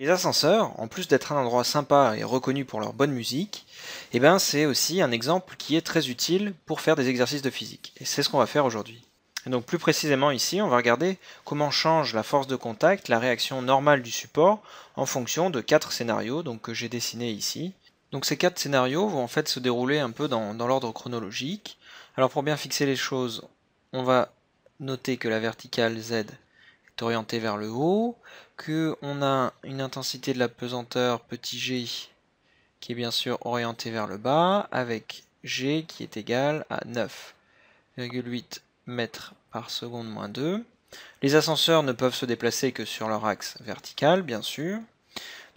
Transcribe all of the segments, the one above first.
Les ascenseurs, en plus d'être un endroit sympa et reconnu pour leur bonne musique, eh ben c'est aussi un exemple qui est très utile pour faire des exercices de physique. Et c'est ce qu'on va faire aujourd'hui. donc plus précisément ici, on va regarder comment change la force de contact, la réaction normale du support, en fonction de quatre scénarios donc, que j'ai dessinés ici. Donc ces quatre scénarios vont en fait se dérouler un peu dans, dans l'ordre chronologique. Alors pour bien fixer les choses, on va noter que la verticale Z orienté vers le haut, qu'on a une intensité de la pesanteur petit g qui est bien sûr orientée vers le bas, avec g qui est égal à 9,8 mètres par seconde moins 2. Les ascenseurs ne peuvent se déplacer que sur leur axe vertical, bien sûr.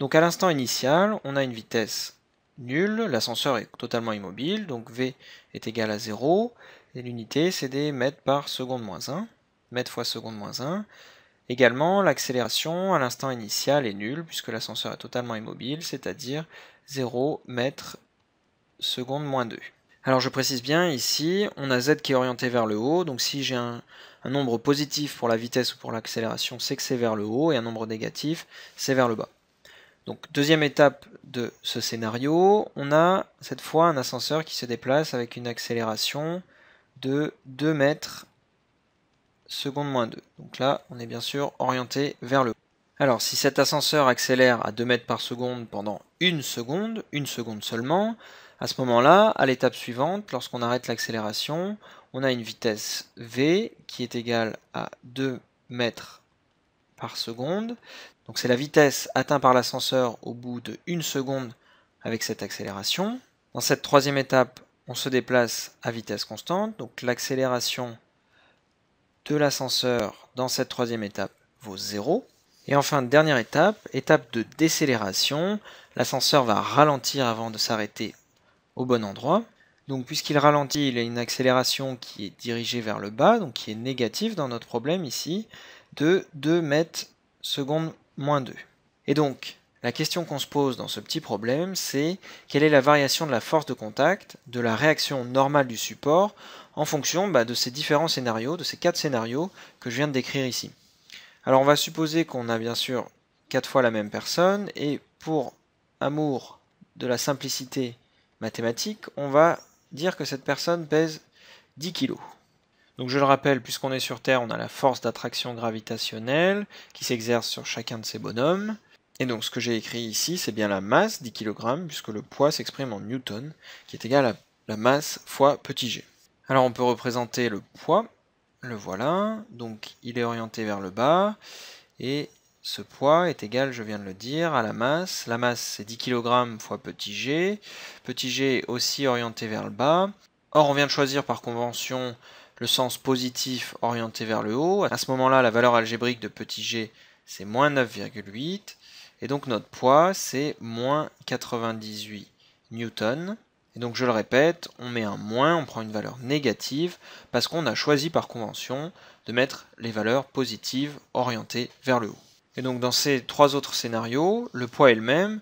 Donc à l'instant initial, on a une vitesse nulle, l'ascenseur est totalement immobile, donc V est égal à 0, et l'unité c'est des mètres par seconde moins 1, mètres fois seconde moins 1, Également, l'accélération à l'instant initial est nulle puisque l'ascenseur est totalement immobile, c'est-à-dire 0 m seconde moins 2. Alors je précise bien ici, on a z qui est orienté vers le haut, donc si j'ai un, nombre positif pour la vitesse ou pour l'accélération, c'est que c'est vers le haut, et un nombre négatif, c'est vers le bas. Donc deuxième étape de ce scénario, on a cette fois un ascenseur qui se déplace avec une accélération de 2 mètres seconde moins 2. Donc là, on est bien sûr orienté vers le haut. Alors, si cet ascenseur accélère à 2 mètres par seconde pendant une seconde, une seconde seulement, à ce moment-là, à l'étape suivante, lorsqu'on arrête l'accélération, on a une vitesse v qui est égale à 2 mètres par seconde. Donc c'est la vitesse atteinte par l'ascenseur au bout de 1 seconde avec cette accélération. Dans cette troisième étape, on se déplace à vitesse constante, donc l'accélération de l'ascenseur dans cette troisième étape vaut 0. Et enfin, dernière étape, étape de décélération. L'ascenseur va ralentir avant de s'arrêter au bon endroit. Donc puisqu'il ralentit, il a une accélération qui est dirigée vers le bas, donc qui est négative dans notre problème ici, de 2 mètres seconde moins 2. Et donc, la question qu'on se pose dans ce petit problème, c'est quelle est la variation de la force de contact, de la réaction normale du support, en fonction bah, de ces différents scénarios, de ces quatre scénarios que je viens de décrire ici. Alors on va supposer qu'on a bien sûr quatre fois la même personne, et pour amour de la simplicité mathématique, on va dire que cette personne pèse 10 kg. Donc je le rappelle, puisqu'on est sur Terre, on a la force d'attraction gravitationnelle qui s'exerce sur chacun de ces bonhommes. Et donc ce que j'ai écrit ici, c'est bien la masse, 10 kg, puisque le poids s'exprime en newton, qui est égal à la masse fois petit g. Alors on peut représenter le poids, le voilà, donc il est orienté vers le bas, et ce poids est égal, je viens de le dire, à la masse. La masse c'est 10 kg fois petit g, petit g est aussi orienté vers le bas. Or on vient de choisir par convention le sens positif orienté vers le haut. À ce moment-là, la valeur algébrique de petit g c'est moins 9,8. Et donc notre poids, c'est moins 98 newton. Et donc je le répète, on met un moins, on prend une valeur négative, parce qu'on a choisi par convention de mettre les valeurs positives orientées vers le haut. Et donc dans ces trois autres scénarios, le poids est le même.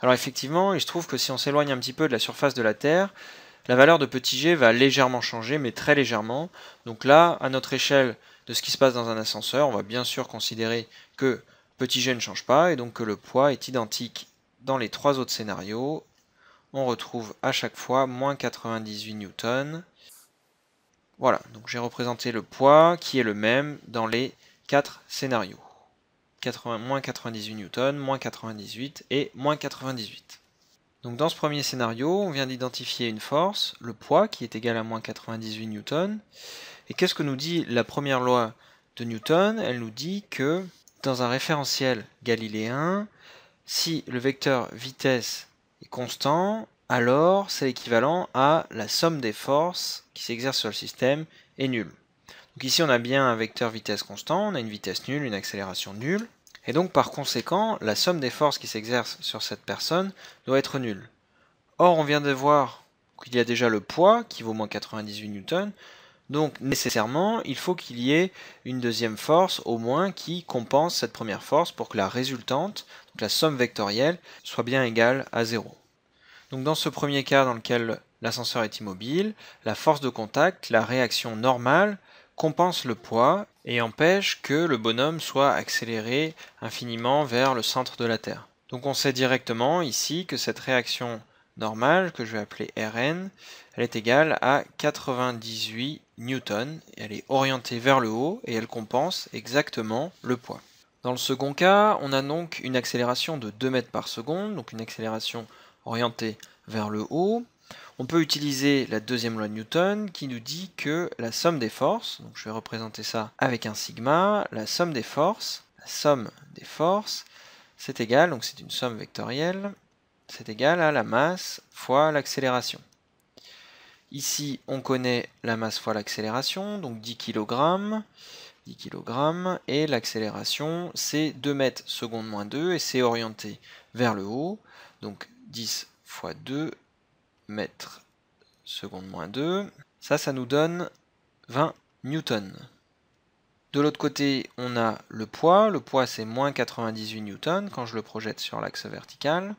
Alors effectivement, il se trouve que si on s'éloigne un petit peu de la surface de la Terre, la valeur de petit g va légèrement changer, mais très légèrement. Donc là, à notre échelle de ce qui se passe dans un ascenseur, on va bien sûr considérer que Petit g ne change pas et donc que euh, le poids est identique dans les trois autres scénarios. On retrouve à chaque fois moins 98 newton Voilà, donc j'ai représenté le poids qui est le même dans les quatre scénarios. moins 98 newton, moins 98 et moins 98. Donc dans ce premier scénario, on vient d'identifier une force, le poids, qui est égal à moins 98 newtons. Et qu'est-ce que nous dit la première loi de Newton Elle nous dit que dans un référentiel galiléen, si le vecteur vitesse est constant, alors c'est équivalent à la somme des forces qui s'exercent sur le système est nulle. Donc ici on a bien un vecteur vitesse constant, on a une vitesse nulle, une accélération nulle, et donc par conséquent la somme des forces qui s'exercent sur cette personne doit être nulle. Or on vient de voir qu'il y a déjà le poids qui vaut moins 98 newtons, donc nécessairement, il faut qu'il y ait une deuxième force au moins qui compense cette première force pour que la résultante, la somme vectorielle, soit bien égale à 0. Donc dans ce premier cas dans lequel l'ascenseur est immobile, la force de contact, la réaction normale, compense le poids et empêche que le bonhomme soit accéléré infiniment vers le centre de la Terre. Donc on sait directement ici que cette réaction normale, que je vais appeler Rn, elle est égale à 98 newtons. Elle est orientée vers le haut et elle compense exactement le poids. Dans le second cas, on a donc une accélération de 2 mètres par seconde, donc une accélération orientée vers le haut. On peut utiliser la deuxième loi de Newton qui nous dit que la somme des forces, donc je vais représenter ça avec un sigma, la somme des forces, la somme des forces, c'est égal, donc c'est une somme vectorielle, c'est égal à la masse fois l'accélération. Ici, on connaît la masse fois l'accélération, donc 10 kg. 10 kg et l'accélération c'est 2 mètres seconde moins 2 et c'est orienté vers le haut donc 10 fois 2 mètres seconde moins 2 ça ça nous donne 20 newtons de l'autre côté on a le poids le poids c'est moins 98 newtons quand je le projette sur l'axe vertical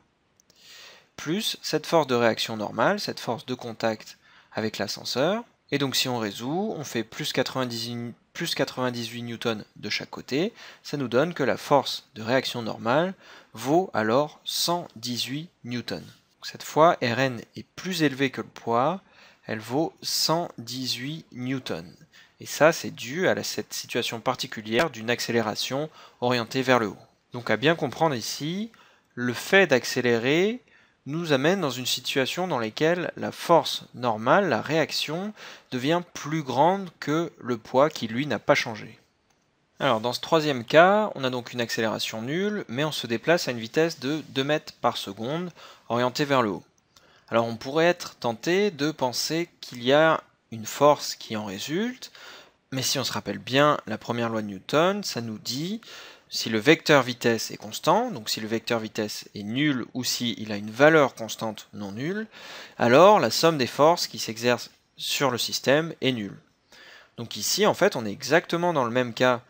plus cette force de réaction normale cette force de contact avec l'ascenseur. Et donc si on résout, on fait plus 98, 98 newtons de chaque côté, ça nous donne que la force de réaction normale vaut alors 118 newtons. Cette fois, Rn est plus élevé que le poids, elle vaut 118 newtons. Et ça, c'est dû à cette situation particulière d'une accélération orientée vers le haut. Donc à bien comprendre ici, le fait d'accélérer nous amène dans une situation dans laquelle la force normale, la réaction, devient plus grande que le poids qui lui n'a pas changé. Alors dans ce troisième cas, on a donc une accélération nulle, mais on se déplace à une vitesse de 2 mètres par seconde, orientée vers le haut. Alors on pourrait être tenté de penser qu'il y a une force qui en résulte, mais si on se rappelle bien la première loi de Newton, ça nous dit si le vecteur vitesse est constant, donc si le vecteur vitesse est nul ou si il a une valeur constante non nulle, alors la somme des forces qui s'exercent sur le système est nulle. Donc ici, en fait, on est exactement dans le même cas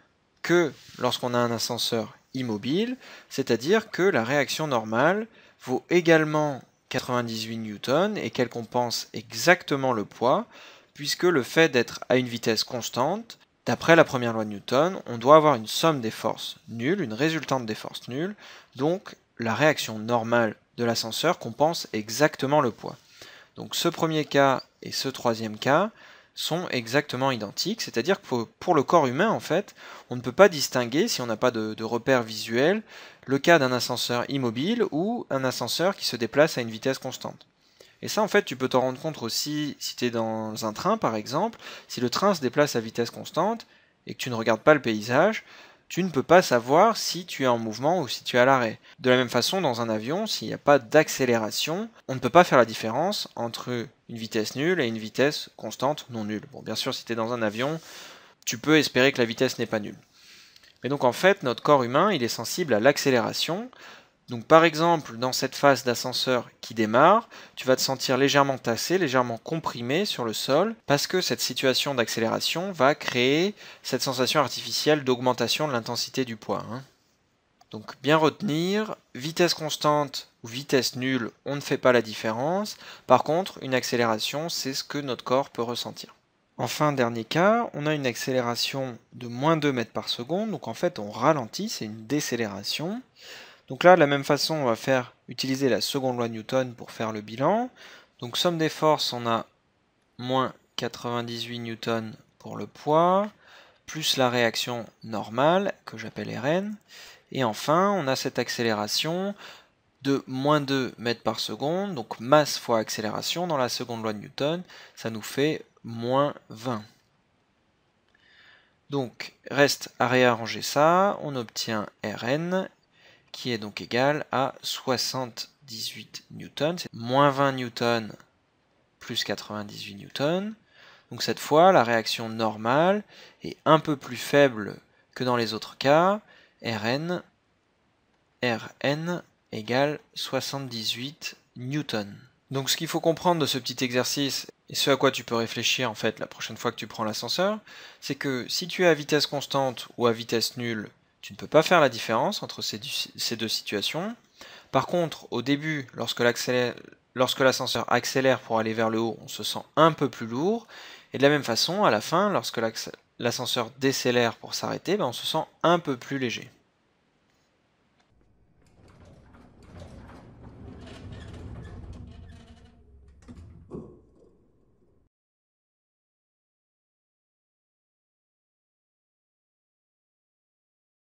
que lorsqu'on a un ascenseur immobile, c'est-à-dire que la réaction normale vaut également 98 N et qu'elle compense exactement le poids, puisque le fait d'être à une vitesse constante D'après la première loi de Newton, on doit avoir une somme des forces nulles, une résultante des forces nulles, donc la réaction normale de l'ascenseur compense exactement le poids. Donc ce premier cas et ce troisième cas sont exactement identiques, c'est-à-dire que pour le corps humain, en fait, on ne peut pas distinguer, si on n'a pas de, de, repère visuel, le cas d'un ascenseur immobile ou un ascenseur qui se déplace à une vitesse constante. Et ça, en fait, tu peux t'en rendre compte aussi si tu es dans un train, par exemple. Si le train se déplace à vitesse constante et que tu ne regardes pas le paysage, tu ne peux pas savoir si tu es en mouvement ou si tu es à l'arrêt. De la même façon, dans un avion, s'il n'y a pas d'accélération, on ne peut pas faire la différence entre une vitesse nulle et une vitesse constante non nulle. Bon, bien sûr, si tu es dans un avion, tu peux espérer que la vitesse n'est pas nulle. Mais donc en fait, notre corps humain, il est sensible à l'accélération, donc par exemple, dans cette phase d'ascenseur qui démarre, tu vas te sentir légèrement tassé, légèrement comprimé sur le sol, parce que cette situation d'accélération va créer cette sensation artificielle d'augmentation de l'intensité du poids. Hein. Donc bien retenir, vitesse constante ou vitesse nulle, on ne fait pas la différence. Par contre, une accélération, c'est ce que notre corps peut ressentir. Enfin, dernier cas, on a une accélération de moins 2 mètres par seconde, donc en fait on ralentit, c'est une décélération. Donc là, de la même façon, on va faire utiliser la seconde loi de Newton pour faire le bilan. Donc somme des forces, on a moins 98 newtons pour le poids, plus la réaction normale, que j'appelle Rn. Et enfin, on a cette accélération de moins 2 mètres par seconde, donc masse fois accélération, dans la seconde loi de Newton, ça nous fait moins 20. Donc, reste à réarranger ça, on obtient Rn qui est donc égal à 78 newtons, moins 20 newtons plus 98 newtons. Donc cette fois, la réaction normale est un peu plus faible que dans les autres cas. Rn, Rn égale 78 newtons. Donc ce qu'il faut comprendre de ce petit exercice, et ce à quoi tu peux réfléchir en fait la prochaine fois que tu prends l'ascenseur, c'est que si tu es à vitesse constante ou à vitesse nulle, tu ne peux pas faire la différence entre ces, deux situations. Par contre, au début, lorsque l'ascenseur accélère, pour aller vers le haut, on se sent un peu plus lourd. Et de la même façon, à la fin, lorsque l'ascenseur décélère pour s'arrêter, ben, on se sent un peu plus léger.